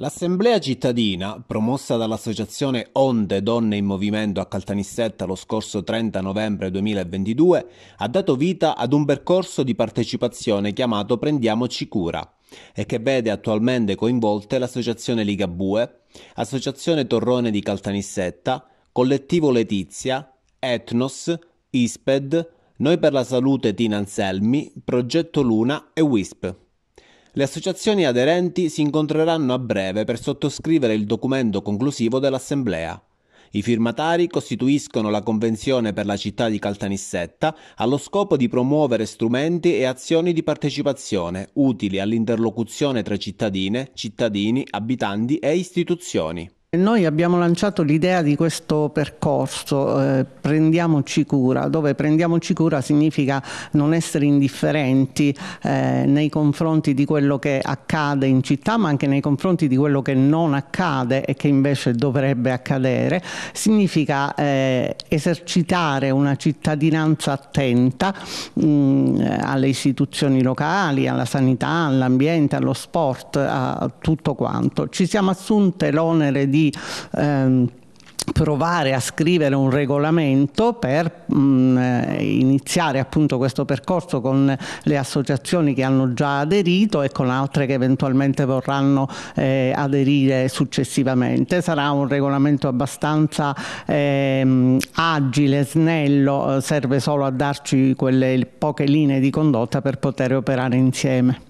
L'assemblea cittadina, promossa dall'associazione Onde Donne in Movimento a Caltanissetta lo scorso 30 novembre 2022, ha dato vita ad un percorso di partecipazione chiamato Prendiamoci cura e che vede attualmente coinvolte l'associazione Ligabue, associazione Torrone di Caltanissetta, collettivo Letizia, Etnos, ISPED, Noi per la Salute Tina Anselmi, Progetto Luna e WISP. Le associazioni aderenti si incontreranno a breve per sottoscrivere il documento conclusivo dell'Assemblea. I firmatari costituiscono la Convenzione per la città di Caltanissetta allo scopo di promuovere strumenti e azioni di partecipazione utili all'interlocuzione tra cittadine, cittadini, abitanti e istituzioni. Noi abbiamo lanciato l'idea di questo percorso eh, Prendiamoci cura, dove prendiamoci cura significa non essere indifferenti eh, nei confronti di quello che accade in città, ma anche nei confronti di quello che non accade e che invece dovrebbe accadere. Significa eh, esercitare una cittadinanza attenta mh, mm, alle istituzioni locali, alla sanità, all'ambiente, allo sport, a tutto quanto. Ci siamo assunte l'onere di di ehm, provare a scrivere un regolamento per mh, mm, eh, iniziare appunto questo percorso con le associazioni che hanno già aderito e con altre che eventualmente vorranno eh, aderire successivamente. Sarà un regolamento abbastanza eh, agile, snello, eh, serve solo a darci quelle poche linee di condotta per poter operare insieme.